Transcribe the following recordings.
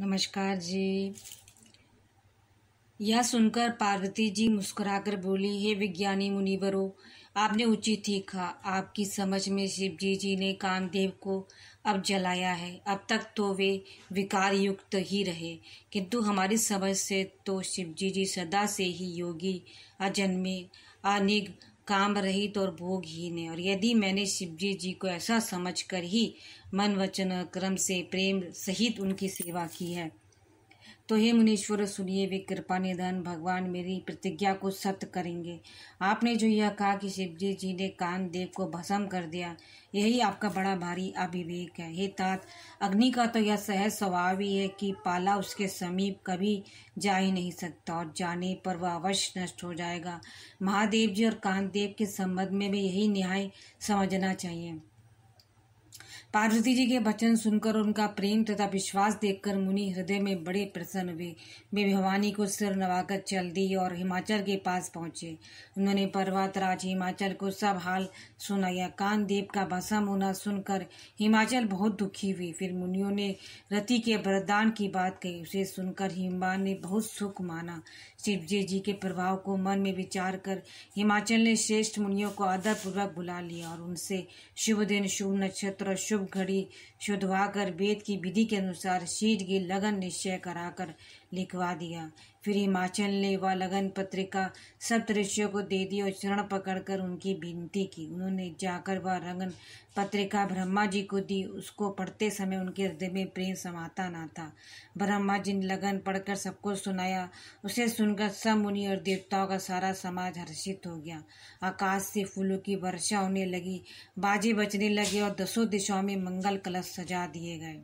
नमस्कार जी यह सुनकर पार्वती जी मुस्कुराकर बोली हे विज्ञानी मुनिवरो आपने उचित ही कहा आपकी समझ में शिव जी जी ने कामदेव को अब जलाया है अब तक तो वे विकार युक्त ही रहे किंतु हमारी समझ से तो शिव जी जी सदा से ही योगी अजन्मे अनिग काम रहित और भोगहीन है और यदि मैंने शिव जी जी को ऐसा समझ कर ही मन वचन क्रम से प्रेम सहित उनकी सेवा की है तो हे मुनीश्वर सुनिए वे कृपा निधन भगवान मेरी प्रतिज्ञा को सत्य करेंगे आपने जो यह कहा कि शिवजी जी ने कान देव को भस्म कर दिया यही आपका बड़ा भारी अभिवेक है हे तात अग्नि का तो यह सहज स्वभाव ही है कि पाला उसके समीप कभी जा ही नहीं सकता और जाने पर वह अवश्य नष्ट हो जाएगा महादेव जी और कान देव के संबंध में भी यही न्याय समझना चाहिए पार्वती जी के वचन सुनकर उनका प्रेम तथा विश्वास देखकर मुनि हृदय में बड़े प्रसन्न हुए वे भिवानी को सिर नवाकर चल दी और हिमाचल के पास पहुंचे उन्होंने पर्वत राज हिमाचल को सब हाल सुनाया कानदेव का भसम होना सुनकर हिमाचल बहुत दुखी हुई फिर मुनियों ने रति के वरदान की बात कही उसे सुनकर हिमान ने बहुत सुख माना शिव जी के प्रभाव को मन में विचार कर हिमाचल ने श्रेष्ठ मुनियों को आदरपूर्वक बुला लिया और उनसे शुभ दिन शुभ नक्षत्र और शुभ घड़ी शुद्धवा कर वेद की विधि के अनुसार शीट की लगन निश्चय कराकर लिखवा दिया फिर हिमाचल ने वह लगन पत्रिका सब दृश्यों को दे दी और चरण पकड़कर उनकी विनती की उन्होंने जाकर वह रंगन पत्रिका ब्रह्मा जी को दी उसको पढ़ते समय उनके हृदय में प्रेम समाता ना था ब्रह्मा जी ने लगन पढ़कर सबको सुनाया उसे सुनकर सब मुनि और देवताओं का सारा समाज हर्षित हो गया आकाश से फूलों की वर्षा होने लगी बाजे बचने लगे और दसों दिशाओं में मंगल कलश सजा दिए गए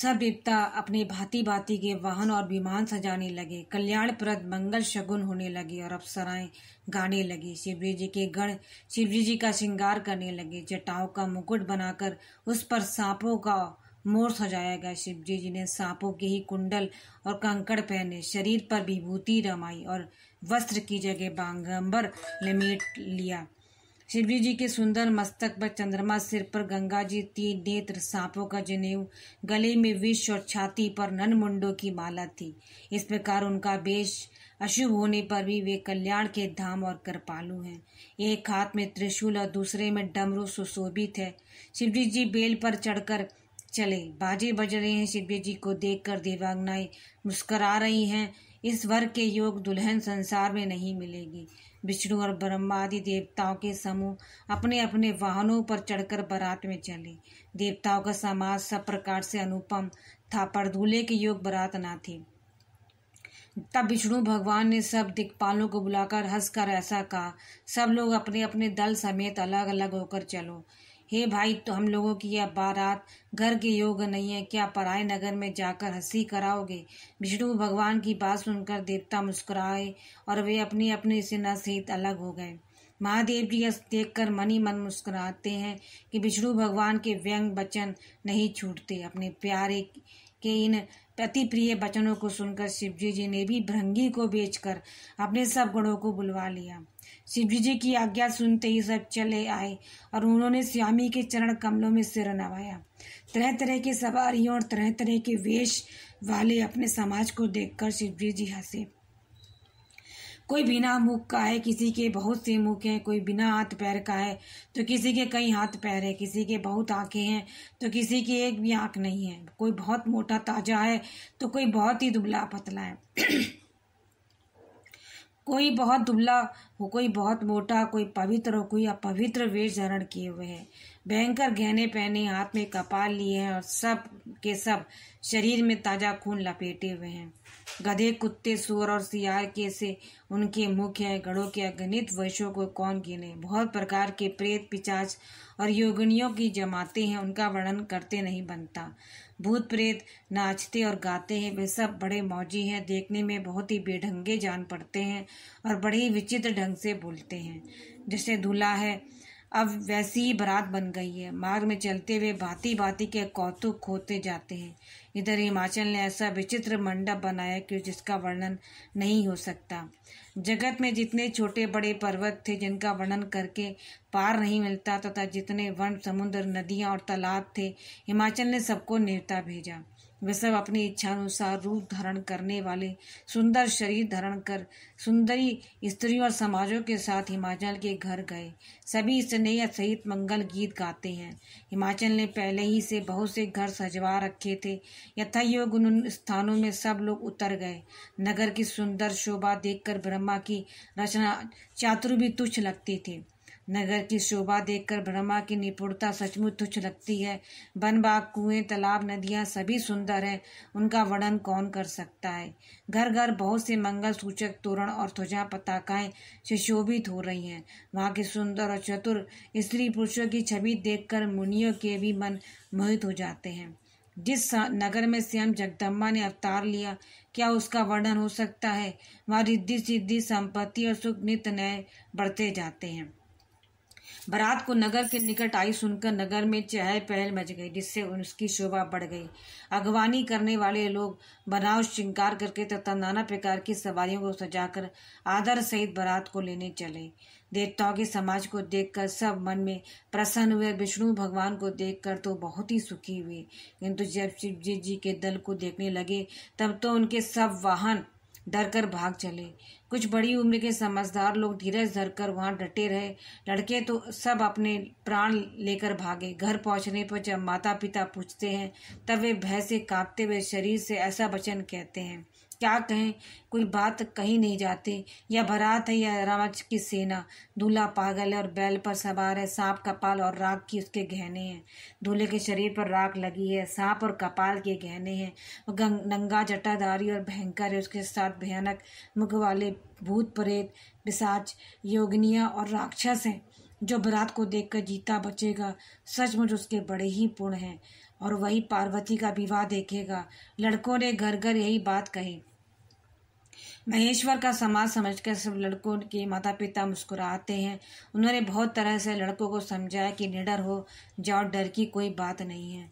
सब देवता अपने भांति भांति के वाहन और विमान सजाने लगे कल्याणप्रद मंगल शगुन होने लगे और अप्सराएं गाने लगी शिवजी जी के गण शिवजी जी का श्रृंगार करने लगे जटाओं का मुकुट बनाकर उस पर सांपों का मोर सजाया गया शिवजी जी ने सांपों के ही कुंडल और कंकड़ पहने शरीर पर विभूति रमाई और वस्त्र की जगह बांगंबर लमेट लिया शिवजी जी के सुंदर मस्तक पर चंद्रमा सिर पर गंगा जी तीन नेत्र सांपों का जनेऊ गले में विष और छाती पर नन मुंडो की माला थी इस प्रकार उनका वेश अशुभ होने पर भी वे कल्याण के धाम और कृपालु हैं एक हाथ में त्रिशूल और दूसरे में डमरू सुशोभित है शिवजी जी बेल पर चढ़कर चले बाजे बज रहे हैं शिवजी जी को देखकर देवांगनाएं मुस्करा रही हैं इस वर्ग के योग दुल्हन संसार में नहीं मिलेगी विष्णु और ब्रह्मा आदि देवताओं के समूह अपने अपने वाहनों पर चढ़कर बारात में चले देवताओं का समाज सब प्रकार से अनुपम था पर दूल्हे के योग बारात ना थी तब विष्णु भगवान ने सब दिक्पालों को बुलाकर हंसकर ऐसा कहा सब लोग अपने अपने दल समेत अलग अलग होकर चलो हे भाई तो हम लोगों की यह बारात घर के योग नहीं है क्या पराय नगर में जाकर हंसी कराओगे विष्णु भगवान की बात सुनकर देवता मुस्कुराए और वे अपनी अपनी सेना सहित अलग हो गए महादेव जी यह देख कर मनी मन मुस्कुराते हैं कि विष्णु भगवान के व्यंग वचन नहीं छूटते अपने प्यारे के इन अति प्रिय वचनों को सुनकर शिवजी जी ने भी भृंगी को बेचकर अपने सब गुणों को बुलवा लिया शिव जी की आज्ञा सुनते ही सब चले आए और उन्होंने स्वामी के चरण कमलों में सिर नवाया तरह तरह के सवारियों और तरह तरह के वेश वाले अपने समाज को देखकर शिवजी जी हंसे कोई बिना मुख का है किसी के बहुत से मुख हैं कोई बिना हाथ पैर का है तो किसी के कई हाथ पैर है किसी के बहुत आंखें हैं तो किसी की एक भी आंख नहीं है कोई बहुत मोटा ताजा है तो कोई बहुत ही दुबला पतला है कोई बहुत दुबला हो कोई बहुत मोटा कोई पवित्र हो कोई अपवित्र वेश धारण किए हुए हैं भयंकर गहने पहने हाथ में कपाल लिए हैं और सब के सब शरीर में ताजा खून लपेटे हुए हैं गधे कुत्ते सूर और सियार के से उनके मुख है गढ़ों के अगणित वैश्यों को कौन गिने बहुत प्रकार के प्रेत पिचाच और योगिनियों की जमाते हैं उनका वर्णन करते नहीं बनता भूत प्रेत नाचते और गाते हैं वे सब बड़े मौजी हैं देखने में बहुत ही बेढंगे जान पड़ते हैं और बड़े ही विचित्र ढंग से बोलते हैं जैसे दूल्हा है अब वैसी ही बारात बन गई है मार्ग में चलते हुए भांति भांति के कौतुक खोते जाते हैं इधर हिमाचल ने ऐसा विचित्र मंडप बनाया कि जिसका वर्णन नहीं हो सकता जगत में जितने छोटे बड़े पर्वत थे जिनका वर्णन करके पार नहीं मिलता तथा जितने वन समुद्र नदियाँ और तालाब थे हिमाचल ने सबको नेवता भेजा वे सब अपनी इच्छानुसार रूप धारण करने वाले सुंदर शरीर धारण कर सुंदरी स्त्रियों और समाजों के साथ हिमाचल के घर गए सभी स्नेह सहित मंगल गीत गाते हैं हिमाचल ने पहले ही से बहुत से घर सजवा रखे थे यथा योग उन स्थानों में सब लोग उतर गए नगर की सुंदर शोभा देखकर ब्रह्मा की रचना भी तुच्छ लगती थी नगर की शोभा देखकर ब्रह्मा की निपुणता सचमुच तुच्छ लगती है वन बाग कुएं तालाब नदियां सभी सुंदर हैं उनका वर्णन कौन कर सकता है घर घर बहुत से मंगल सूचक तोरण और ध्वजा पताकाएं सुशोभित हो रही हैं वहाँ के सुंदर और चतुर स्त्री पुरुषों की छवि देखकर मुनियों के भी मन मोहित हो जाते हैं जिस नगर में स्वयं जगदम्बा ने अवतार लिया क्या उसका वर्णन हो सकता है वहाँ रिद्धि सिद्धि संपत्ति और सुख नित्य नए बढ़ते जाते हैं बरात को नगर के निकट आई सुनकर नगर में चहल पहल मच गई जिससे उसकी शोभा बढ़ गई अगवानी करने वाले लोग बनाव श्रृंगार करके तथा नाना प्रकार की सवारियों को सजाकर आदर सहित बरात को लेने चले देवताओं के समाज को देखकर सब मन में प्रसन्न हुए विष्णु भगवान को देखकर तो बहुत ही सुखी हुए किंतु जब शिव जी के दल को देखने लगे तब तो उनके सब वाहन डर कर भाग चले कुछ बड़ी उम्र के समझदार लोग धीरज धरकर वहां डटे रहे लड़के तो सब अपने प्राण लेकर भागे घर पहुंचने पर जब माता पिता पूछते हैं तब वे भय से कांपते हुए शरीर से ऐसा वचन कहते हैं क्या कहें कोई बात कही नहीं जाती या बारात है या रावण की सेना दूल्हा पागल है और बैल पर सवार है सांप कपाल और राग की उसके गहने हैं दूल्हे के शरीर पर राग लगी है सांप और कपाल के गहने हैं और नंगा जटाधारी और भयंकर है उसके साथ भयानक मुख वाले भूत प्रेत बिसाच योगनिया और राक्षस हैं जो बरात को देखकर जीता बचेगा सचमुच उसके बड़े ही पुण हैं और वही पार्वती का विवाह देखेगा लड़कों ने घर घर यही बात कही महेश्वर का समाज समझकर सब लड़कों के माता पिता मुस्कुराते हैं उन्होंने बहुत तरह से लड़कों को समझाया कि निडर हो जाओ डर की कोई बात नहीं है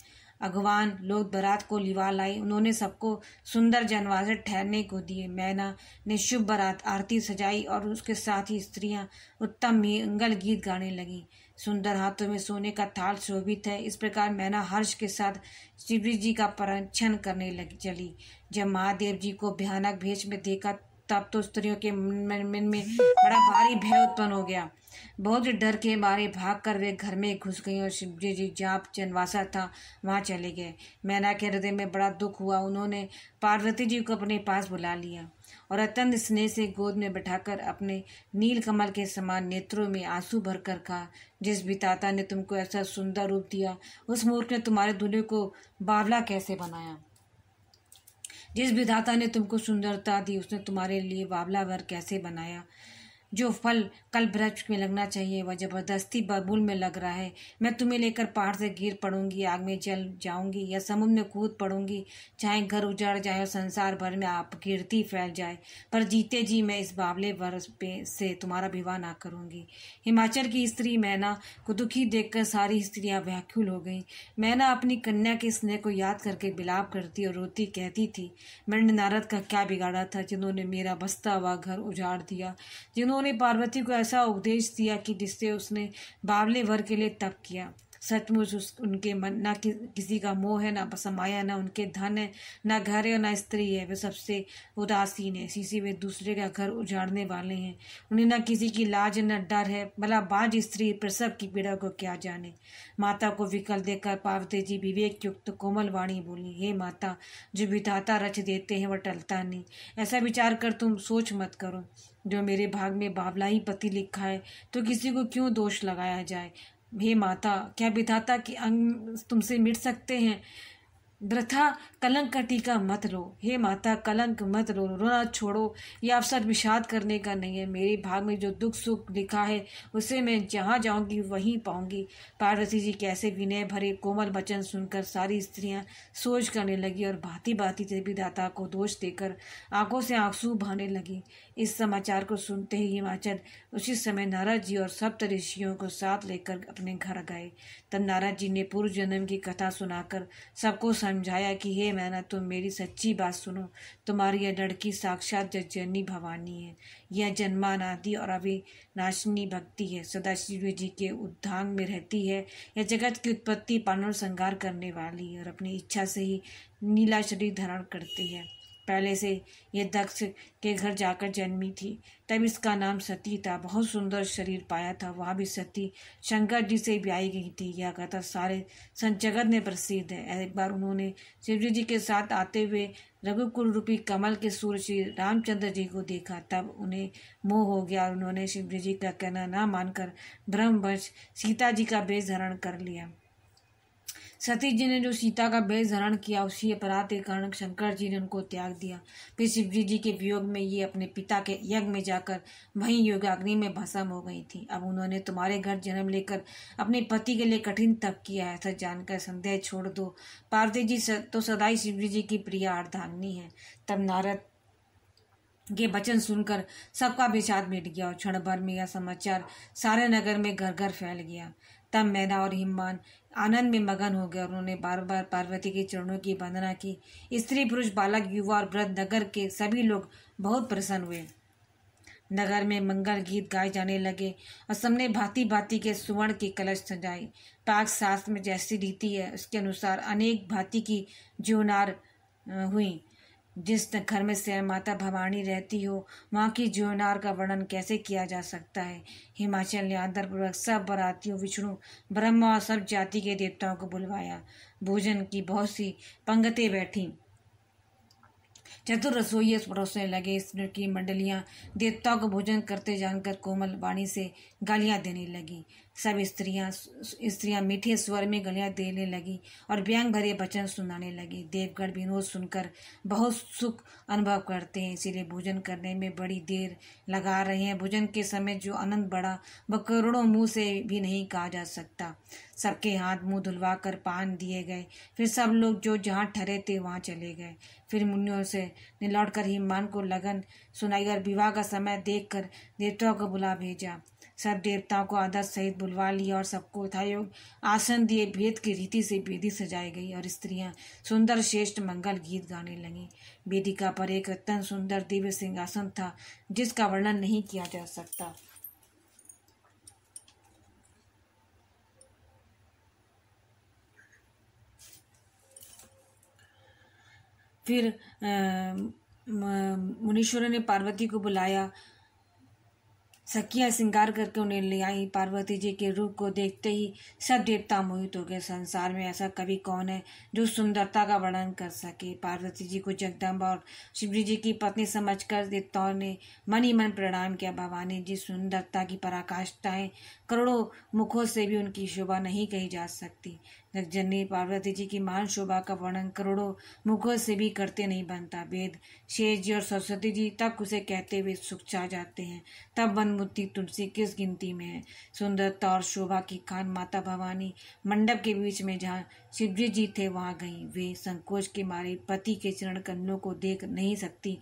अगवान लोग बरात को लिवा लाई उन्होंने सबको सुंदर जनवाजे ठहरने को दिए मैना ने शुभ बरात आरती सजाई और उसके साथ ही स्त्रियां उत्तम मंगल गीत गाने लगीं सुंदर हाथों में सोने का थाल शोभित है इस प्रकार मैना हर्ष के साथ शिवरी जी का परीक्षण करने लगी चली जब महादेव जी को भयानक भेष में देखा तब तो स्त्रियों के मन में, में बड़ा भारी भय उत्पन्न हो गया बहुत डर के मारे भागकर वे घर में घुस गई और शिव जी जी जहाँ जनवासा था वहाँ चले गए मैना के हृदय में बड़ा दुख हुआ उन्होंने पार्वती जी को अपने पास बुला लिया और अत्यंत स्नेह से गोद में बैठाकर अपने नील कमल के समान नेत्रों में आंसू भरकर कहा जिस बिताता ने तुमको ऐसा सुंदर रूप दिया उस मूर्ख ने तुम्हारे दुल्हे को बावला कैसे बनाया जिस विधाता ने तुमको सुंदरता दी उसने तुम्हारे लिए बावला वर कैसे बनाया जो फल कल वृक्ष में लगना चाहिए वह जबरदस्ती बबूल में लग रहा है मैं तुम्हें लेकर पहाड़ से गिर पड़ूंगी आग में जल जाऊंगी या समुद्र में कूद पड़ूंगी चाहे घर उजड़ जाए और संसार भर में आप गिरती फैल जाए पर जीते जी मैं इस बावले भर से तुम्हारा विवाह ना करूंगी हिमाचल की स्त्री मैना को दुखी देखकर सारी स्त्रियाँ व्याकुल हो गई मैना अपनी कन्या के स्नेह को याद करके बिलाप करती और रोती कहती थी मैंने नारद का क्या बिगाड़ा था जिन्होंने मेरा बस्ता हुआ घर उजाड़ दिया जिन्होंने उन्होंने पार्वती को ऐसा उपदेश दिया कि जिससे उसने बावले भर के लिए तप किया सचमुच उस उनके मन ना कि, किसी का मोह है ना समाया ना उनके धन है ना घर है ना स्त्री है वे सबसे उदासीन है इसी से वे दूसरे का घर उजाड़ने वाले हैं उन्हें ना किसी की लाज न डर है भला बाज स्त्री प्रसव की पीड़ा को क्या जाने माता को विकल देकर पार्वती जी विवेक युक्त कोमल वाणी बोली हे माता जो बिताता रच देते हैं वह टलता नहीं ऐसा विचार कर तुम सोच मत करो जो मेरे भाग में बावला ही पति लिखा है तो किसी को क्यों दोष लगाया जाए हे माता क्या विधाता कि अंग तुमसे मिट सकते हैं वृथा कलंक का टीका मत लो हे माता कलंक मत लो रोना छोड़ो यह अवसर विषाद करने का नहीं है मेरे भाग में जो दुख सुख लिखा है उसे मैं जहाँ जाऊँगी वहीं पाऊँगी पार्वती जी कैसे विनय भरे कोमल वचन सुनकर सारी स्त्रियाँ सोच करने लगी और भांति भांति से विधाता को दोष देकर आंखों से आंसू बहाने लगी इस समाचार को सुनते ही हिमाचल उसी समय नाराज जी और सप्त ऋषियों को साथ लेकर अपने घर गए तब नाराज जी ने पूर्व जन्म की कथा सुनाकर सबको समझाया कि हे मैना तुम मेरी सच्ची बात सुनो तुम्हारी यह लड़की साक्षात जजनी भवानी है यह जन्मानादि और अविनाशनी भक्ति है सदाशिव जी के उद्धान में रहती है यह जगत की उत्पत्ति और संघार करने वाली है और अपनी इच्छा से ही नीला शरीर धारण करती है पहले से ये दक्ष के घर जाकर जन्मी थी तब इसका नाम सती था बहुत सुंदर शरीर पाया था वहाँ भी सती शंकर जी से ब्याई गई थी यह कथा सारे संजगत में प्रसिद्ध है एक बार उन्होंने शिवजी जी के साथ आते हुए रघुकुल रूपी कमल के सूर्य श्री रामचंद्र जी को देखा तब उन्हें मोह हो गया और उन्होंने शिवजी जी का कहना ना मानकर ब्रह्मवश सीता जी का बेस धारण कर लिया सती जी ने जो सीता का भेष धारण किया उसी अपराध के कारण शंकर जी ने उनको त्याग दिया फिर शिवजी जी के वियोग में ये अपने पिता के यज्ञ में जाकर वहीं योगाग्नि में भस्म हो गई थी अब उन्होंने तुम्हारे घर जन्म लेकर अपने पति के लिए कठिन तप किया है ऐसा जानकर संदेह छोड़ दो पार्वती जी तो सदाई शिवजी जी की प्रिय अर्धांगनी है तब नारद के वचन सुनकर सबका विषाद मिट गया और क्षण भर में यह समाचार सारे नगर में घर घर फैल गया तब मैदा और हिमान आनंद में मगन हो गए और उन्होंने बार बार पार्वती के चरणों की वंदना की स्त्री पुरुष बालक युवा और वृद्ध नगर के सभी लोग बहुत प्रसन्न हुए नगर में मंगल गीत गाए जाने लगे और सबने भांति भांति के सुवर्ण के कलश सजाए पाक शास्त्र में जैसी रीति है उसके अनुसार अनेक भांति की जीवनार हुई जिस घर में से माता भवानी रहती हो वहाँ की जीवनार का वर्णन कैसे किया जा सकता है हिमाचल ने पूर्वक सब बरातियों विष्णु ब्रह्म और सब जाति के देवताओं को बुलवाया भोजन की बहुत सी पंगते बैठी चतुर रसोई परोसने लगे इस की मंडलियां देवताओं को भोजन करते जानकर कोमल वाणी से गालियां देने लगी सब स्त्रियां स्त्रियां मीठे स्वर में गलियां देने लगी और व्यंग भरे वचन सुनाने लगी देवगढ़ विनोद सुनकर बहुत सुख अनुभव करते हैं इसीलिए भोजन करने में बड़ी देर लगा रहे हैं भोजन के समय जो आनंद बढ़ा वह करोड़ों मुँह से भी नहीं कहा जा सकता सबके हाथ मुंह धुलवा कर पान दिए गए फिर सब लोग जो जहाँ ठहरे थे वहाँ चले गए फिर मुनियों से लौट कर हिमान को लगन सुनाई और विवाह का समय कर देवताओं को बुला भेजा सब देवताओं को आदर सहित बुलवा लिया और सबको यथायोग आसन दिए भेद की रीति से वेदी सजाई गई और स्त्रियां सुंदर श्रेष्ठ मंगल गीत गाने लगीं वेदिका पर एक अत्यंत सुंदर दिव्य सिंहासन था जिसका वर्णन नहीं किया जा सकता फिर मुनीश्वर ने पार्वती को बुलाया सखियां श्रृंगार करके उन्हें ले आई पार्वती जी के रूप को देखते ही सब देवता मोहित हो गए संसार में ऐसा कवि कौन है जो सुंदरता का वर्णन कर सके पार्वती जी को जगदम्बा और शिवजी जी की पत्नी समझकर देवताओं ने मन ही मन प्रणाम किया भवानी जी सुंदरता की पराकाष्ठाएं करोड़ों मुखों से भी उनकी शोभा नहीं कही जा सकती जगजननी पार्वती जी की महान शोभा का वर्णन करोड़ों मुखों से भी करते नहीं बनता वेद शेष जी और सरस्वती जी तक उसे कहते हुए सुख छा जाते हैं तब बनमुती तुलसी किस गिनती में है सुंदरता और शोभा की खान माता भवानी मंडप के बीच में जहाँ शिवजी जी थे वहाँ गई वे संकोच के मारे पति के चरण कन्नों को देख नहीं सकती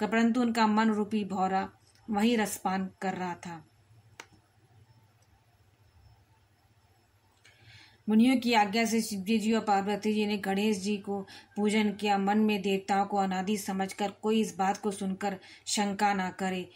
परंतु उनका मन रूपी भौरा वहीं रसपान कर रहा था मुनियों की आज्ञा से शिवजी जी और पार्वती जी ने गणेश जी को पूजन किया मन में देवताओं को अनादि समझकर कोई इस बात को सुनकर शंका ना करे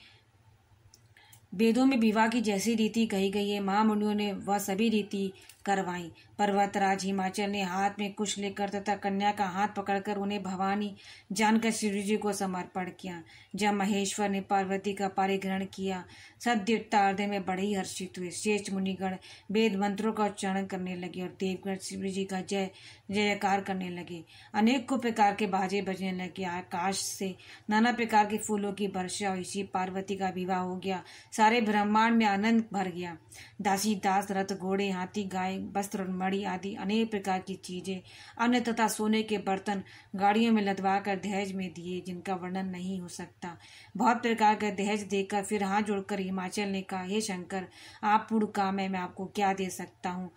वेदों में विवाह की जैसी रीति कही गई है महामुनियों ने वह सभी रीति करवाई पर्वतराज हिमाचल ने हाथ में कुश लेकर तथा कन्या का हाथ पकड़कर उन्हें भवानी जानकर शिव जी को समर्पण किया जब महेश्वर ने पार्वती का पारिग्रहण किया सद्युत्तार्धे में बड़े ही हर्षित हुए श्रेष्ठ मुनिगण वेद मंत्रों का उच्चारण करने लगे और देवगण शिव जी का जय जयकार करने लगे अनेकों प्रकार के बाजे बजने लगे आकाश से नाना प्रकार के फूलों की वर्षा और इसी पार्वती का विवाह हो गया सारे ब्रह्मांड में आनंद भर गया दासी दास रथ घोड़े हाथी गाय वस्त्र घड़ी आदि अनेक प्रकार की चीज़ें अन्य तथा सोने के बर्तन गाड़ियों में लदवा कर दहेज में दिए जिनका वर्णन नहीं हो सकता बहुत प्रकार का दहेज देकर फिर हाथ जोड़कर हिमाचल ने कहा हे शंकर आप पूर्ण काम है मैं आपको क्या दे सकता हूँ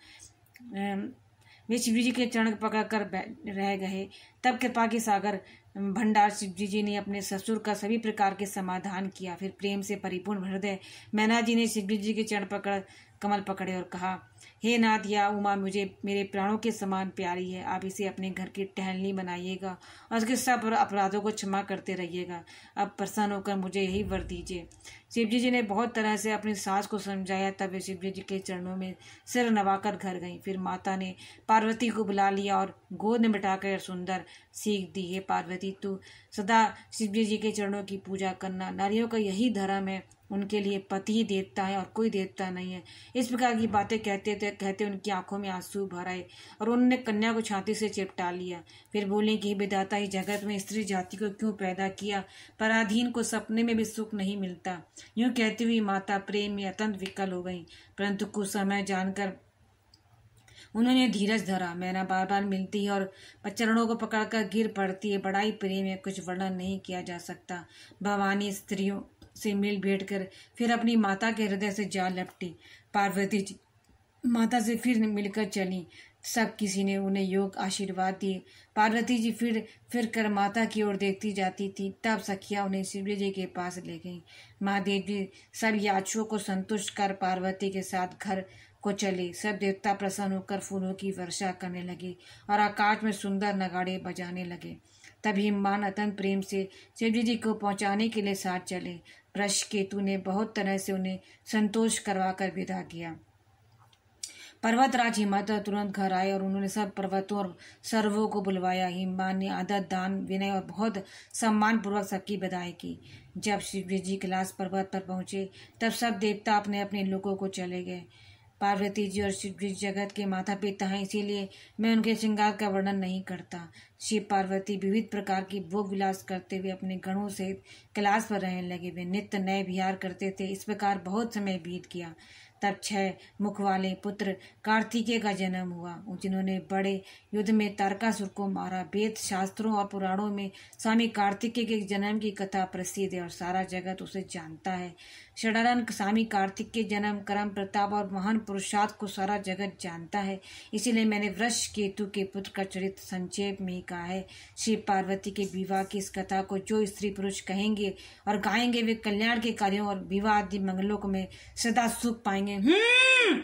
वे शिवजी जी के चरण पकड़ कर रह गए तब कृपा के सागर भंडार शिवजी जी ने अपने ससुर का सभी प्रकार के समाधान किया फिर प्रेम से परिपूर्ण हृदय मैना जी ने शिवजी जी के चरण पकड़ कमल पकड़े और कहा हे नाथ या उमा मुझे मेरे प्राणों के समान प्यारी है आप इसे अपने घर की टहलनी बनाइएगा और उसके सब अपराधों को क्षमा करते रहिएगा अब प्रसन्न होकर मुझे यही वर दीजिए शिवजी जी ने बहुत तरह से अपनी सास को समझाया तब वे शिवजी जी के चरणों में सिर नवाकर घर गई फिर माता ने पार्वती को बुला लिया और गोद में बिठाकर सुंदर सीख दी है पार्वती तू सदा शिवजी जी के चरणों की पूजा करना नारियों का यही धर्म है उनके लिए पति ही देवता है और कोई देवता नहीं है इस प्रकार की बातें कहते थे कहते उनकी आंखों में आंसू भर आए और उन्होंने कन्या को छाती से चिपटा लिया फिर बोले कि विधाता ही जगत में स्त्री जाति को क्यों पैदा किया पराधीन को सपने में भी सुख नहीं मिलता यूं कहती हुई माता प्रेम में अत्यंत विकल हो गई परंतु कुछ समय जानकर उन्होंने धीरज धरा मैना बार बार मिलती है और चरणों को पकड़कर गिर पड़ती है बड़ा ही प्रेम है कुछ वर्णन नहीं किया जा सकता भवानी स्त्रियों से मिल भेंट कर फिर अपनी माता के हृदय से जा लपटी पार्वती जी माता से फिर मिलकर चली सब किसी ने उन्हें योग आशीर्वाद दिए पार्वती जी फिर फिर कर माता की ओर देखती जाती थी तब सखिया उन्हें शिवजी जी के पास ले गई महादेव जी सब याचुओं को संतुष्ट कर पार्वती के साथ घर को चले सब देवता प्रसन्न होकर फूलों की वर्षा करने लगे और आकाश में सुंदर नगाड़े बजाने लगे तब हिमान अतन प्रेम से शिवजी जी को पहुंचाने के लिए साथ चले केतु ने बहुत तरह से उन्हें संतोष करवा कर विदा किया पर्वत राज हिमाता तुरंत घर आए और उन्होंने सब पर्वतों और सर्वों को बुलवाया हिमान ने आदत दान विनय और बहुत सम्मान पूर्वक सबकी बधाई की जब शिव जी कैलाश पर्वत पर पहुंचे तब सब देवता अपने अपने लोगों को चले गए पार्वती जी और शिव जी जगत के माता पिता हैं इसीलिए मैं उनके श्रृंगार का वर्णन नहीं करता शिव पार्वती विविध प्रकार की भोग विलास करते हुए अपने गणों से कैलाश पर रहने लगे वे नित्य नए विहार करते थे इस प्रकार बहुत समय बीत गया तब छह मुख वाले पुत्र कार्तिकेय का जन्म हुआ जिन्होंने बड़े युद्ध में तारकासुर को मारा वेद शास्त्रों और पुराणों में स्वामी कार्तिकेय के जन्म की कथा प्रसिद्ध है और सारा जगत उसे जानता है शरणानंद स्वामी कार्तिक के जन्म कर्म प्रताप और महान पुरुषार्थ को सारा जगत जानता है इसीलिए मैंने वृक्ष केतु के पुत्र का चरित्र संक्षेप में ही कहा है शिव पार्वती के विवाह की इस कथा को जो स्त्री पुरुष कहेंगे और गाएंगे वे कल्याण के कार्यों और विवाह आदि मंगलों में सदा सुख पाएंगे हम्म!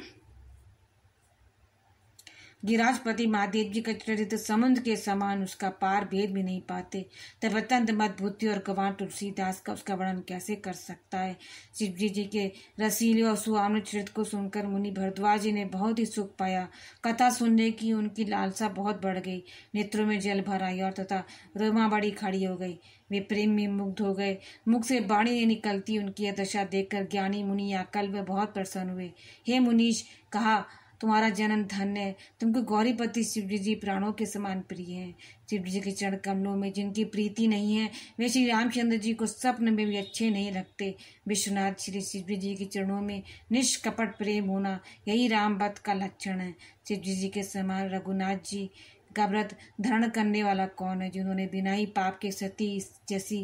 गिराजपति महादेव जी का चरित्र समुद्र के समान उसका पार भेद भी नहीं पाते तब अत्यंत मदभूति और गवान तुलसीदास का उसका वर्णन कैसे कर सकता है शिवजी जी के रसीले और सुहावन चरित्र को सुनकर मुनि भरद्वाज जी ने बहुत ही सुख पाया कथा सुनने की उनकी लालसा बहुत बढ़ गई नेत्रों में जल भर आई और तथा रोमा बड़ी खड़ी हो गई वे प्रेम में मुग्ध हो गए मुख से बाणी निकलती उनकी यह दशा देखकर ज्ञानी मुनि या व बहुत प्रसन्न हुए हे मुनीष कहा तुम्हारा जनन धन्य है तुमको गौरीपति शिवजी जी प्राणों के समान प्रिय हैं शिव जी के चरण कमलों में जिनकी प्रीति नहीं है वे श्री रामचंद्र जी को स्वप्न में भी अच्छे नहीं लगते विश्वनाथ श्री शिव जी के चरणों में निष्कपट प्रेम होना यही राम भक्त का लक्षण है शिव जी के समान रघुनाथ जी का व्रत धारण करने वाला कौन है जिन्होंने बिना ही पाप के सती जैसी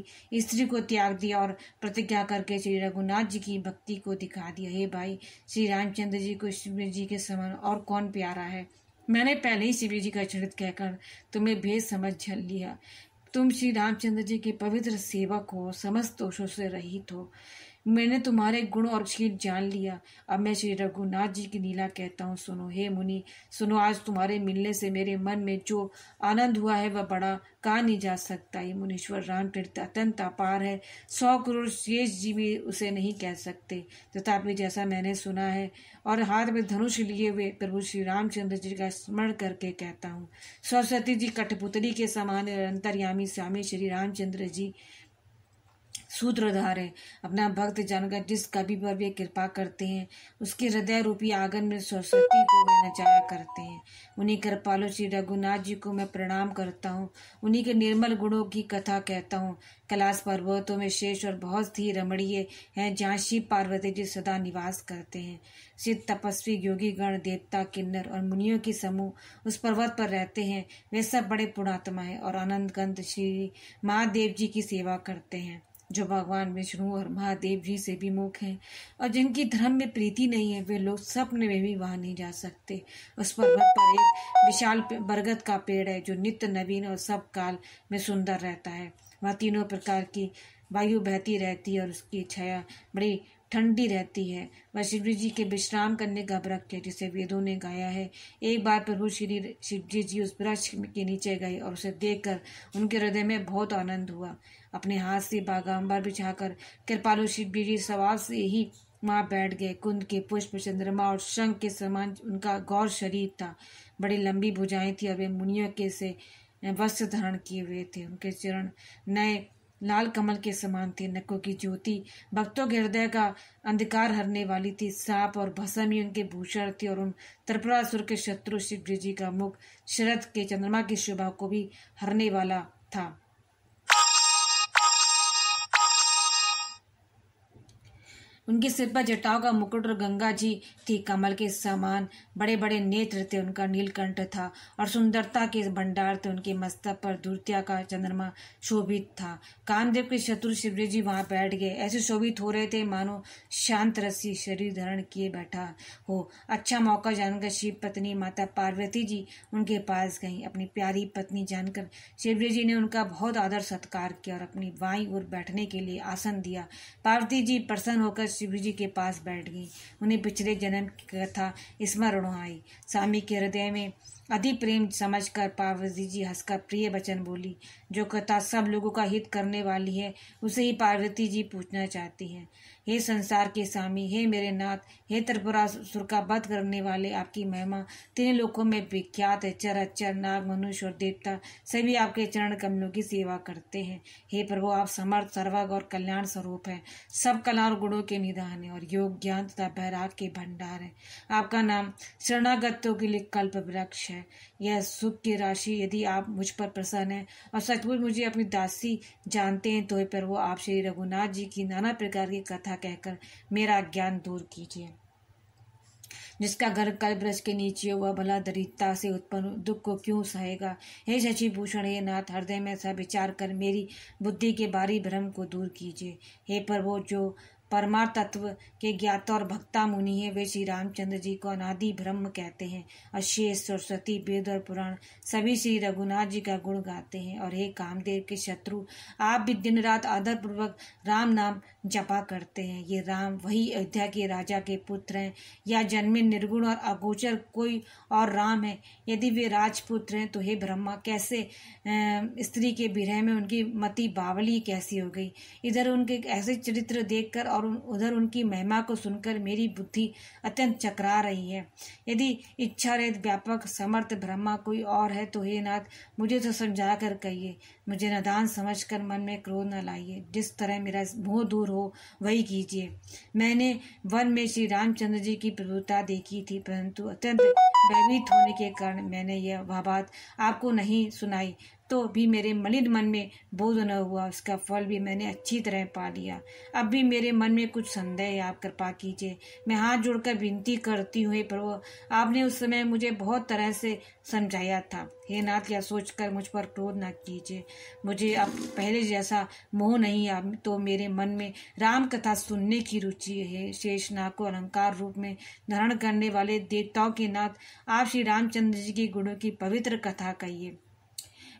स्त्री को त्याग दिया और प्रतिज्ञा करके श्री रघुनाथ जी की भक्ति को दिखा दिया हे भाई श्री रामचंद्र जी को शिव जी के समान और कौन प्यारा है मैंने पहले ही शिव जी का चरित कहकर तुम्हें भेद समझ झल लिया तुम श्री रामचंद्र जी के पवित्र सेवक हो समस्त दोषों से रहित हो मैंने तुम्हारे गुण और क्षीर जान लिया अब मैं श्री रघुनाथ जी की लीला कहता हूँ सुनो हे मुनि सुनो आज तुम्हारे मिलने से मेरे मन में जो आनंद हुआ है वह बड़ा कहा नहीं जा सकता ये मुनीश्वर राम अत्यंत अपार है सौ करोड़ शेष जी भी उसे नहीं कह सकते तथापि जैसा मैंने सुना है और हाथ में धनुष लिए हुए प्रभु श्री रामचंद्र जी का स्मरण करके कहता हूँ सरस्वती जी कठपुतली के समान अंतर्यामी स्वामी श्री रामचंद्र जी सूत्रधार है अपना भक्त जानकर जिस कवि पर भी कृपा करते हैं उसके हृदय रूपी आंगन में सरस्वती को मैं नचाया करते हैं उन्हीं कृपालु श्री रघुनाथ जी को मैं प्रणाम करता हूँ उन्हीं के निर्मल गुणों की कथा कहता हूँ कैलाश पर्वतों में शेष और बहुत ही रमणीय हैं जहाँ शिव पार्वती जी सदा निवास करते हैं सिद्ध तपस्वी योगी गण देवता किन्नर और मुनियों के समूह उस पर्वत पर रहते हैं वे सब बड़े पुणात्मा हैं और आनंद गंध श्री महादेव जी की सेवा करते हैं जो भगवान विष्णु और महादेव जी से भी मुख हैं और जिनकी धर्म में प्रीति नहीं है वे लोग सपने में भी वहाँ नहीं जा सकते उस पर्वत पर एक विशाल बरगद का पेड़ है जो नित्य नवीन और सब काल में सुंदर रहता है वहाँ तीनों प्रकार की वायु बहती रहती है और उसकी छाया बड़ी ठंडी रहती है वह शिव जी के विश्राम करने का वृक्ष है जिसे वेदों ने गाया है एक बार प्रभु श्री शिवजी जी उस वृक्ष के नीचे गए और उसे देखकर उनके हृदय में बहुत आनंद हुआ अपने हाथ से बिछा बिछाकर कृपालु शिवगिरी स्वभाव से ही वहाँ बैठ गए कुंद के पुष्प चंद्रमा और शंख के समान उनका गौर शरीर था बड़ी लंबी भुजाएं थी और वे मुनियों के से वस्त्र धारण किए हुए थे उनके चरण नए लाल कमल के समान थे नकों की ज्योति भक्तों के हृदय का अंधकार हरने वाली थी सांप और भसम ही उनके भूषण थे और उन त्रिपुरासुर के शत्रु शिवजी जी का मुख शरद के चंद्रमा की शोभा को भी हरने वाला था उनके सिर पर जटाओं का मुकुट और गंगा जी थी कमल के समान बड़े बड़े नेत्र थे उनका नीलकंठ था और सुंदरता के भंडार थे उनके मस्तक पर दुर्त्या का चंद्रमा शोभित था कामदेव के शत्रु शिवरी जी वहां बैठ गए ऐसे शोभित हो रहे थे मानो शांत रस्सी शरीर धारण किए बैठा हो अच्छा मौका जानकर शिव पत्नी माता पार्वती जी उनके पास गई अपनी प्यारी पत्नी जानकर शिवरी जी ने उनका बहुत आदर सत्कार किया और अपनी बाई और बैठने के लिए आसन दिया पार्वती जी प्रसन्न होकर शिव जी के पास बैठ गई उन्हें पिछले जन्म की कथा स्मरण आई स्वामी के हृदय में अधि प्रेम समझकर पार्वती जी हंसकर प्रिय वचन बोली जो कथा सब लोगों का हित करने वाली है उसे ही पार्वती जी पूछना चाहती हैं हे संसार के स्वामी हे मेरे नाथ हे सुर का वध करने वाले आपकी महिमा तीन लोकों में विख्यात है चर अचर नाग मनुष्य और देवता सभी आपके चरण कमलों की सेवा करते हैं हे प्रभु आप समर्थ सर्वग और कल्याण स्वरूप है सब कला और गुणों के निधान है और योग ज्ञान तथा बैराग के भंडार है आपका नाम शरणागतों के लिए कल्प वृक्ष है है यह सुख की राशि यदि आप मुझ पर प्रसन्न हैं और सचमुच मुझे अपनी दासी जानते हैं तो पर वो आप श्री रघुनाथ जी की नाना प्रकार की कथा कहकर मेरा ज्ञान दूर कीजिए जिसका घर कल ब्रज के नीचे हुआ भला दरिद्रता से उत्पन्न दुख को क्यों सहेगा हे शशि भूषण हे नाथ हृदय में सब विचार कर मेरी बुद्धि के बारी भ्रम को दूर कीजिए हे प्रभो जो परमार तत्व के ज्ञाता और भक्ता मुनि है वे श्री रामचंद्र जी को अनादि ब्रह्म कहते हैं और शेष सरस्वती वेद और पुराण सभी श्री रघुनाथ जी का गुण गाते हैं और हे कामदेव के शत्रु आप भी दिन रात आदर पूर्वक राम नाम जपा करते हैं ये राम वही अयोध्या के राजा के पुत्र हैं या जन्मे निर्गुण और अगोचर कोई और राम है यदि वे राजपुत्र हैं तो हे ब्रह्मा कैसे स्त्री के विरह में उनकी मति बावली कैसी हो गई इधर उनके ऐसे चरित्र देखकर और और उधर उनकी महिमा को सुनकर मेरी बुद्धि अत्यंत चकरा रही है यदि इच्छा रहित व्यापक समर्थ ब्रह्मा कोई और है तो हे नाथ मुझे तो समझा कर कहिए मुझे नदान समझ कर मन में क्रोध न लाइए जिस तरह मेरा मोह दूर हो वही कीजिए मैंने वन में श्री रामचंद्र जी की प्रभुता देखी थी परंतु अत्यंत भयभीत होने के कारण मैंने यह वह बात आपको नहीं सुनाई तो भी मेरे मलिन मन में बोध न हुआ उसका फल भी मैंने अच्छी तरह पा लिया अब भी मेरे मन में कुछ संदेह आप कृपा कीजिए मैं हाथ जोड़कर विनती करती हूँ प्रभु आपने उस समय मुझे बहुत तरह से समझाया था हे नाथ यह सोचकर मुझ पर क्रोध न कीजिए मुझे अब पहले जैसा मोह नहीं अब तो मेरे मन में राम कथा सुनने की रुचि है शेष नाग को अलंकार रूप में धारण करने वाले देवताओं के नाथ आप श्री रामचंद्र जी के गुणों की पवित्र कथा कहिए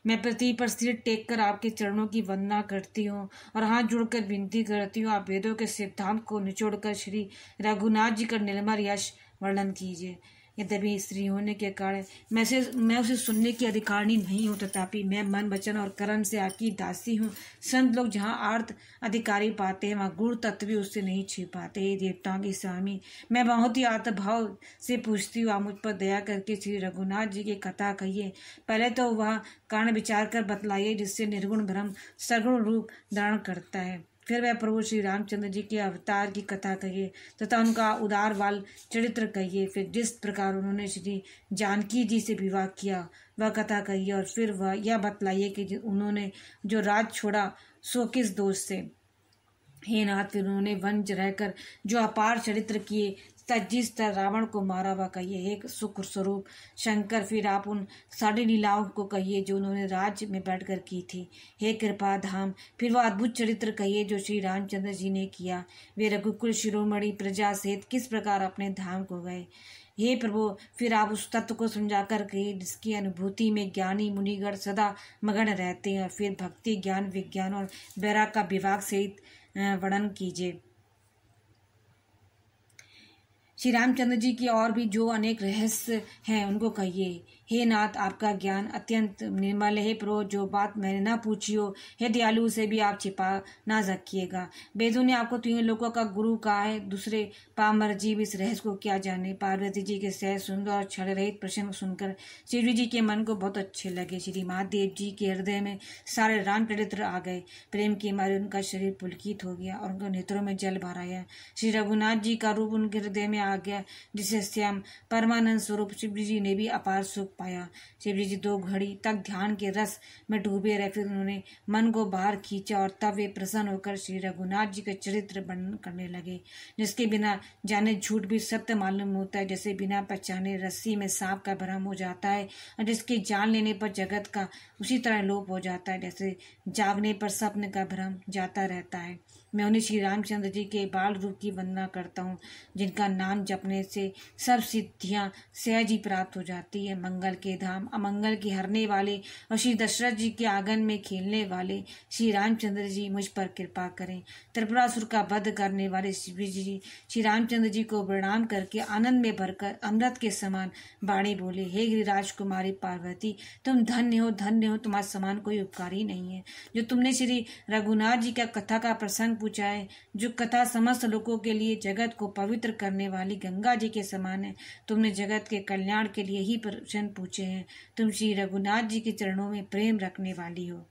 मैं प्रति सिर टेक कर आपके चरणों की वंदना करती हूँ और हाथ कर विनती करती हूँ आप वेदों के सिद्धांत को निचोड़कर श्री रघुनाथ जी का निर्मल यश वर्णन कीजिए यद्यपि स्त्री होने के कारण मैं से मैं उसे सुनने की अधिकारणी नहीं हूँ तथापि मैं मन वचन और कर्म से आपकी दासी हूँ संत लोग जहाँ आर्थ अधिकारी पाते हैं वहाँ गुण तत्व भी उससे नहीं छी पाते हे देवताओं के स्वामी मैं बहुत ही आत्मभाव से पूछती हूँ आप मुझ पर दया करके श्री रघुनाथ जी की कथा कहिए पहले तो वह कारण विचार कर बतलाइए जिससे निर्गुण भ्रम सगुण रूप धारण करता है फिर वह प्रभु श्री रामचंद्र जी के अवतार की कथा कहिए तथा उनका उदार बाल चरित्र कहिए फिर जिस प्रकार उन्होंने श्री जानकी जी से विवाह किया वह कथा कहिए और फिर वह यह बतलाइए कि उन्होंने जो राज छोड़ा सो किस दोष से हे नाथ फिर उन्होंने वंश रहकर जो अपार चरित्र किए जिस तरह रावण को मारा हुआ कहिए एक शुक्र स्वरूप शंकर फिर आप उन साढ़े लीलाओं को कहिए जो उन्होंने राज्य में बैठकर की थी हे कृपा धाम फिर वह अद्भुत चरित्र कहिए जो श्री रामचंद्र जी ने किया वे रघुकुल शिरोमणि प्रजा सहित किस प्रकार अपने धाम को गए हे प्रभु फिर आप उस तत्व को समझा कर कहिए जिसकी अनुभूति में ज्ञानी मुनिगढ़ सदा मगन रहते हैं और फिर भक्ति ज्ञान विज्ञान और बैराग का विभाग सहित वर्णन कीजिए श्री रामचंद्र जी की और भी जो अनेक रहस्य हैं उनको कहिए हे नाथ आपका ज्ञान अत्यंत निर्मल है प्रो जो बात मैंने ना पूछी हो हे दयालु उसे भी आप छिपा ना सकिएगा बेजू ने आपको तीन लोगों का गुरु कहा है दूसरे पामर जीव इस रहस्य को क्या जाने पार्वती जी के सह सुंदर और क्षण रहित प्रश्न सुनकर शिवजी जी के मन को बहुत अच्छे लगे श्री महादेव जी के हृदय में सारे राम चरित्र आ गए प्रेम के मारे उनका शरीर पुलकित हो गया और उनके नेत्रों में जल भरा गया श्री रघुनाथ जी का रूप उनके हृदय में आ गया जिसे श्याम परमानंद स्वरूप शिवजी जी ने भी अपार सुख पाया शिवजी जी दो घड़ी तक ध्यान के रस में डूबे रहे फिर उन्होंने मन को बाहर खींचा और तब वे प्रसन्न होकर श्री रघुनाथ जी का चरित्र बन करने लगे जिसके बिना जाने झूठ भी सत्य मालूम होता है जैसे बिना पहचाने रस्सी में सांप का भ्रम हो जाता है और जिसके जान लेने पर जगत का उसी तरह लोप हो जाता है जैसे जागने पर सपन का भ्रम जाता रहता है मैं उन्हें श्री रामचंद्र जी के बाल रूप की वंदना करता हूँ जिनका नाम जपने से सब सिद्धियाँ सहज ही प्राप्त हो जाती है मंगल के धाम अमंगल के हरने वाले और श्री दशरथ जी के आंगन में खेलने वाले श्री रामचंद्र जी मुझ पर कृपा करें त्रिपुरासुर का वध करने वाले शिव जी श्री रामचंद्र जी को प्रणाम करके आनंद में भरकर अमृत के समान बाणी बोले हे गिरी राजकुमारी पार्वती तुम धन्य हो धन्य हो तुम्हारा समान कोई उपकारी नहीं है जो तुमने श्री रघुनाथ जी का कथा का प्रसंग पूछा है जो कथा समस्त लोगों के लिए जगत को पवित्र करने वाली गंगा जी के समान है तुमने जगत के कल्याण के लिए ही प्रश्न पूछे हैं तुम श्री रघुनाथ जी के चरणों में प्रेम रखने वाली हो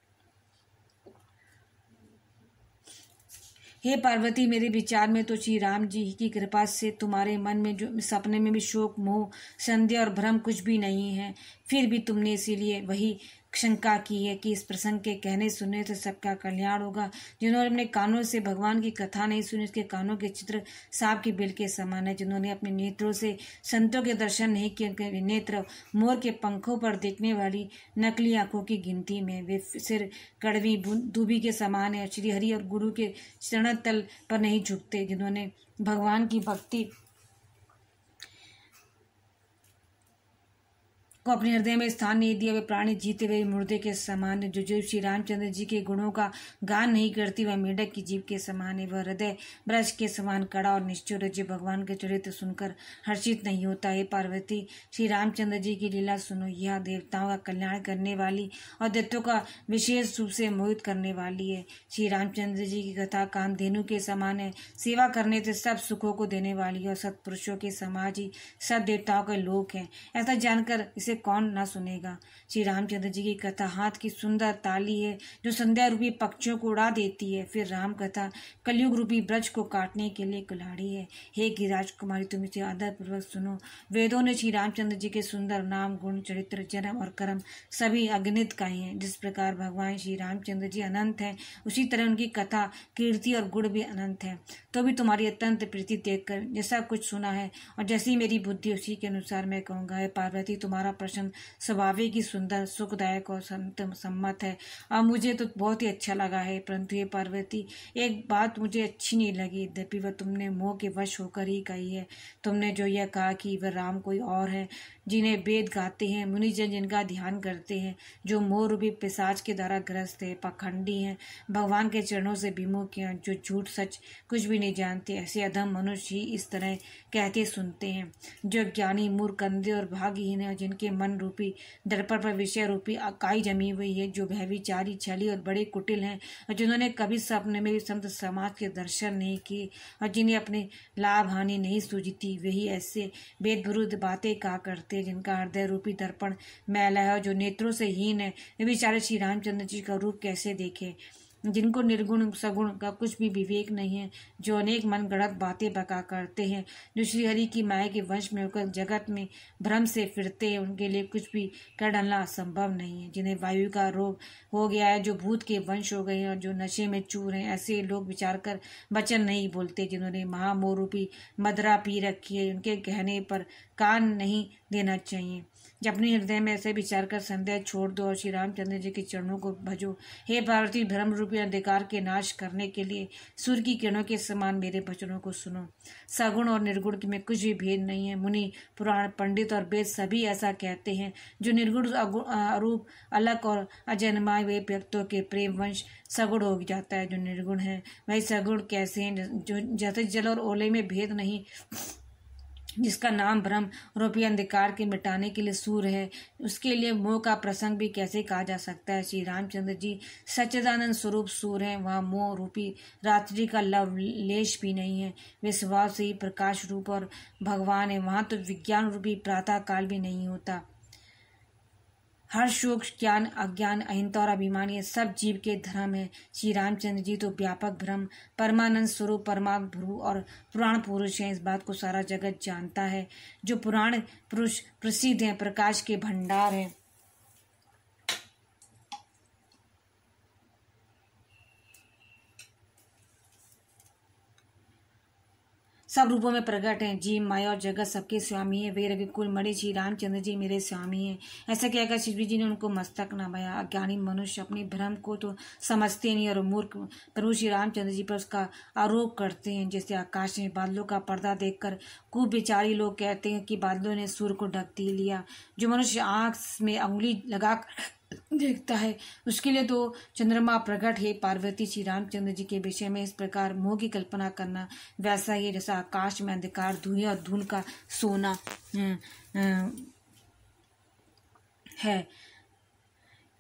हे पार्वती मेरे विचार में तो श्री राम जी की कृपा से तुम्हारे मन में जो सपने में भी शोक मोह संध्या और भ्रम कुछ भी नहीं है फिर भी तुमने इसीलिए वही शंका की है कि इस प्रसंग के कहने सुनने से सबका कल्याण होगा जिन्होंने अपने कानों से भगवान की कथा नहीं सुनी उसके कानों के चित्र सांप की बिल के समान है जिन्होंने अपने नेत्रों से संतों के दर्शन नहीं किए उनके नेत्र मोर के पंखों पर देखने वाली नकली आंखों की गिनती में वे सिर कड़वी दूबी के समान है श्रीहरि और गुरु के चरण तल पर नहीं झुकते जिन्होंने भगवान की भक्ति को अपने हृदय में स्थान नहीं दिया वे प्राणी जीते हुए मुर्दे के समान है जो जो श्री रामचंद्र जी के गुणों का गान नहीं करती वह मेढक की जीव के समान है वह हृदय ब्रश के समान कड़ा और निश्चुर जो भगवान के चरित्र सुनकर हर्षित नहीं होता है पार्वती श्री रामचंद्र जी की लीला सुनो यह देवताओं का कल्याण करने वाली और दैत्यों का विशेष रूप से मोहित करने वाली है श्री रामचंद्र जी की कथा कामधेनु के समान है सेवा करने से सब सुखों को देने वाली है और सत्पुरुषों के समाज ही सब देवताओं के लोक है ऐसा जानकर इसे कौन न सुनेगा श्री रामचंद्र जी की कथा हाथ की सुंदर ताली है जो संध्या रूपी पक्षियों को उड़ा देती है फिर राम कथा कलयुग रूपी ब्रज को काटने के लिए कुल्हाड़ी है हे गिरिराज कुमारी तुम इसे आदर पूर्वक सुनो वेदों ने श्री रामचंद्र जी के सुंदर नाम गुण चरित्र जन्म और कर्म सभी अग्नित का ही है जिस प्रकार भगवान श्री रामचंद्र जी अनंत हैं उसी तरह उनकी कथा कीर्ति और गुण भी अनंत है तो भी तुम्हारी अत्यंत प्रीति देखकर जैसा कुछ सुना है और जैसी मेरी बुद्धि उसी के अनुसार मैं कहूँगा पार्वती तुम्हारा प्रश्न स्वभाविक ही सुंदर सुखदायक और संत सम्मत है और मुझे तो बहुत ही अच्छा लगा है परंतु ये पार्वती एक बात मुझे अच्छी नहीं लगी यद्यपि वह तुमने मोह के वश होकर ही कही है तुमने जो यह कहा कि वह राम कोई और है जिन्हें वेद गाते हैं मुनिजन जिनका ध्यान करते हैं जो मोर भी पिसाज के द्वारा ग्रस्त है पाखंडी हैं भगवान के चरणों से विमुख हैं जो झूठ सच कुछ भी नहीं जानते ऐसे अधम मनुष्य ही इस तरह कहते सुनते हैं जो ज्ञानी मूर्ख अंधे और भागहीन है जिनके मन रूपी दर्पण पर विषय रूपी अकाई जमी हुई है जो भयविचारी छली और बड़े कुटिल हैं और जिन्होंने कभी सपने में भी संत समाज के दर्शन नहीं किए और जिन्हें अपने लाभ हानि नहीं सूझती वही ऐसे वेद विरुद्ध बातें कहा करते लिए जिनका हृदय रूपी दर्पण मैला है और जो नेत्रों से हीन है वे बेचारे श्री रामचंद्र जी का रूप कैसे देखें जिनको निर्गुण सगुण का कुछ भी विवेक नहीं है जो अनेक मन गढ़त बातें बका करते हैं जो श्रीहरि की माया के वंश में होकर जगत में भ्रम से फिरते हैं उनके लिए कुछ भी कर डालना असंभव नहीं है जिन्हें वायु का रोग हो गया है जो भूत के वंश हो गए हैं और जो नशे में चूर हैं ऐसे लोग विचार कर वचन नहीं बोलते जिन्होंने महामोरूपी मदरा पी रखी है उनके कहने पर कान नहीं देना चाहिए अपने हृदय में ऐसे विचार कर संदेह छोड़ दो और श्री रामचंद्र जी के चरणों को भजो हे पार्वती भ्रम रूपी अंधकार के नाश करने के लिए सूर्य की किरणों के समान मेरे भजनों को सुनो सगुण और निर्गुण में कुछ भी भेद नहीं है मुनि पुराण पंडित और वेद सभी ऐसा कहते हैं जो निर्गुण अरूप अलग और अजन्माय वे व्यक्तों के प्रेम वंश सगुण हो जाता है जो निर्गुण है वही सगुण कैसे हैं जो जैसे जल और ओले में भेद नहीं जिसका नाम भ्रम रूपी अंधकार के मिटाने के लिए सूर है उसके लिए मोह का प्रसंग भी कैसे कहा जा सकता है श्री रामचंद्र जी सच्चिदानंद स्वरूप सूर हैं वहाँ मोह रूपी रात्रि का लव लेश भी नहीं है वे स्वभाव से ही प्रकाश रूप और भगवान है वहाँ तो विज्ञान रूपी प्रातः काल भी नहीं होता हर सूक्ष्म ज्ञान अज्ञान अहिंता और अभिमान ये सब जीव के धर्म है श्री रामचंद्र जी तो व्यापक भ्रम परमानंद स्वरूप परमाग भ्रु और पुराण पुरुष हैं इस बात को सारा जगत जानता है जो पुराण पुरुष प्रसिद्ध हैं प्रकाश के भंडार हैं सब रूपों में प्रकट हैं जी माया और जगत सबके स्वामी है वे रवि कुल मणि श्री रामचंद्र जी मेरे स्वामी हैं ऐसा क्या कहकर शिवजी जी ने उनको मस्तक न नमाया अज्ञानी मनुष्य अपने भ्रम को तो समझते नहीं और मूर्ख प्रभु श्री रामचंद्र जी पर उसका आरोप करते हैं जैसे आकाश में बादलों का पर्दा देखकर कुबिचारी लोग कहते हैं कि बादलों ने सूर्य को ढक लिया जो मनुष्य आँख में उंगली लगा देखता है उसके लिए तो चंद्रमा प्रकट है पार्वती श्री रामचंद्र जी के विषय में इस प्रकार मोह की कल्पना करना वैसा ही जैसा आकाश में अंधकार धुएं और धूल का सोना हम्म, हम्म, है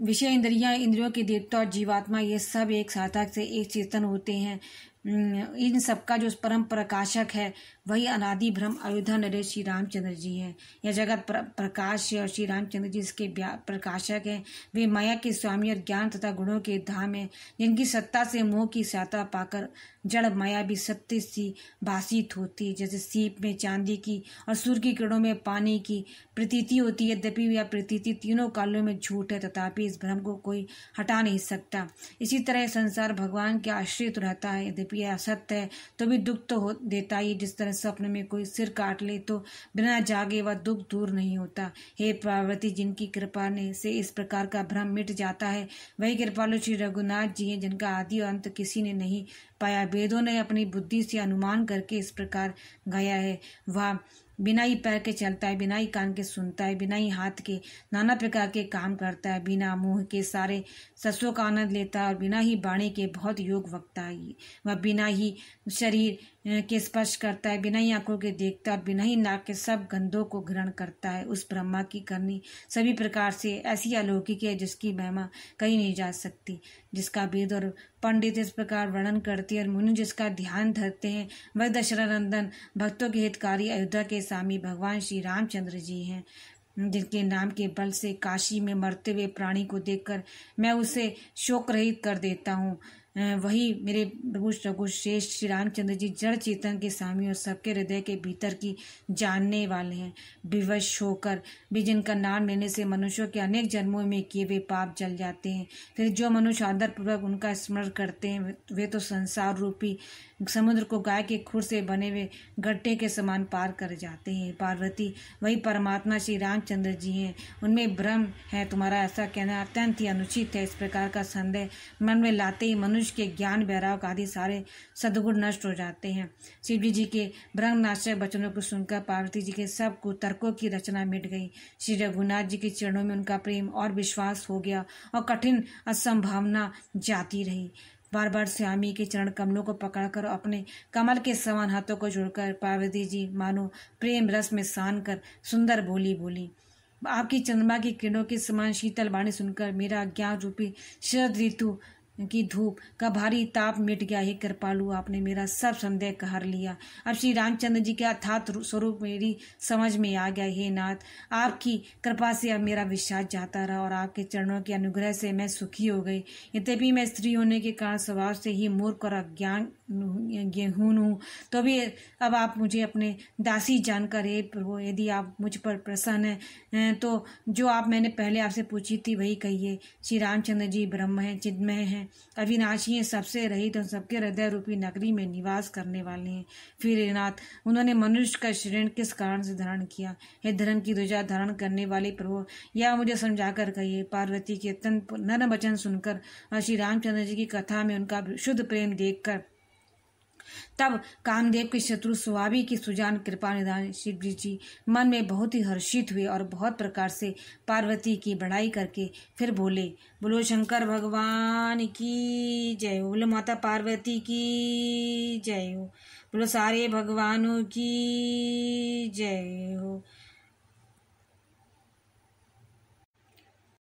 विषय इंद्रिया इंद्रियों के देवता और जीवात्मा ये सब एक साधक से एक चेतन होते हैं हम्म, इन सबका जो परम प्रकाशक है वही अनादि भ्रम अयोध्या नरेश श्री रामचंद्र जी हैं यह जगत प्रकाश है और श्री रामचंद्र जी इसके प्रकाशक हैं वे माया के स्वामी और ज्ञान तथा गुणों के धाम हैं जिनकी सत्ता से मोह की सहायता पाकर जड़ माया भी सत्य सी भाषित होती है जैसे सीप में चांदी की और सूर्य की किरणों में पानी की प्रतीति होती है यद्यपि यह प्रतीति तीनों कालों में झूठ है तथापि इस भ्रम को कोई हटा नहीं सकता इसी तरह संसार भगवान के आश्रित रहता है यद्यपि यह असत्य है तो भी दुख तो हो देता ही जिस तरह सपने में कोई सिर काट ले तो बिना जागे वह दुख दूर नहीं होता हे पार्वती जिनकी कृपा ने से इस प्रकार का भ्रम मिट जाता है वही कृपालु श्री रघुनाथ जी हैं जिनका आदि और अंत किसी ने नहीं पाया वेदों ने अपनी बुद्धि से अनुमान करके इस प्रकार गया है वह बिना ही पैर के चलता है बिना ही कान के सुनता है बिना ही हाथ के नाना प्रकार के काम करता है बिना मुंह के सारे ससों का आनंद लेता है और बिना ही बाणी के बहुत योग वक्ता है वह बिना ही शरीर के स्पर्श करता है बिना ही आंखों के देखता और बिना ही नाक के सब गंधों को ग्रहण करता है उस ब्रह्मा की करनी सभी प्रकार से ऐसी अलौकिक है जिसकी महिमा कहीं नहीं जा सकती जिसका वेद और पंडित इस प्रकार वर्णन करते हैं और मुनि जिसका ध्यान धरते हैं वह दशरनंदन भक्तों के हितकारी अयोध्या के स्वामी भगवान श्री रामचंद्र जी हैं जिनके नाम के बल से काशी में मरते हुए प्राणी को देखकर मैं उसे शोक रहित कर देता हूँ वही मेरे प्रभु श्रेष्ठ श्री रामचंद्र जी जड़ चेतन के स्वामी और सबके हृदय के भीतर की जानने वाले हैं विवश होकर भी जिनका नाम लेने से मनुष्यों के अनेक जन्मों में किए वे पाप जल जाते हैं फिर जो मनुष्य आदरपूर्वक उनका स्मरण करते हैं वे तो संसार रूपी समुद्र को गाय के खुर से बने हुए गड्ढे के समान पार कर जाते हैं पार्वती वही परमात्मा श्री रामचंद्र जी हैं उनमें भ्रम है तुम्हारा ऐसा कहना अत्यंत ही अनुचित है इस प्रकार का संदेह मन में लाते ही मनुष्य के ज्ञान बैराव आदि सारे सदगुण नष्ट हो जाते हैं शिव जी के नाश्रय वचनों को सुनकर पार्वती जी के सब कुतर्कों की रचना मिट गई श्री रघुनाथ जी के चरणों में उनका प्रेम और विश्वास हो गया और कठिन असंभावना जाती रही बार बार स्वामी के चरण कमलों को पकड़कर अपने कमल के समान हाथों को जोड़कर पार्वती जी मानो प्रेम रस में सान कर सुंदर बोली बोली आपकी चंद्रमा की किरणों के समान शीतल वाणी सुनकर मेरा ज्ञान रूपी शरद ऋतु की धूप का भारी ताप मिट गया हे कृपालु आपने मेरा सब संदेह कहर लिया अब श्री रामचंद्र जी के अर्थात स्वरूप मेरी समझ में आ गया हे नाथ आपकी कृपा से अब मेरा विश्वास जाता रहा और आपके चरणों के अनुग्रह से मैं सुखी हो गई यद्यपि मैं स्त्री होने के कारण स्वभाव से ही मूर्ख और अज्ञान गेहून हूँ तो भी अब आप मुझे अपने दासी जानकर हे प्रभु यदि आप मुझ पर प्रसन्न हैं तो जो आप मैंने पहले आपसे पूछी थी वही कहिए श्री रामचंद्र जी ब्रह्म हैं चिदमय हैं अविनाशी हैं सबसे रहित और सबके हृदय रूपी नगरी में निवास करने वाले हैं फिर नाथ उन्होंने मनुष्य का श्रेण किस कारण से धारण किया हे धर्म की ध्वजा धारण करने वाले प्रभु यह मुझे समझाकर कहिए पार्वती के अत्यंत नर वचन सुनकर और श्री रामचंद्र जी की कथा में उनका शुद्ध प्रेम देखकर तब कामदेव के शत्रु सुहावी की सुजान कृपा निदान शिव जी जी मन में बहुत ही हर्षित हुए और बहुत प्रकार से पार्वती की बड़ाई करके फिर बोले बोलो शंकर भगवान की जय हो बोलो माता पार्वती की जय हो बोलो सारे भगवानों की जय हो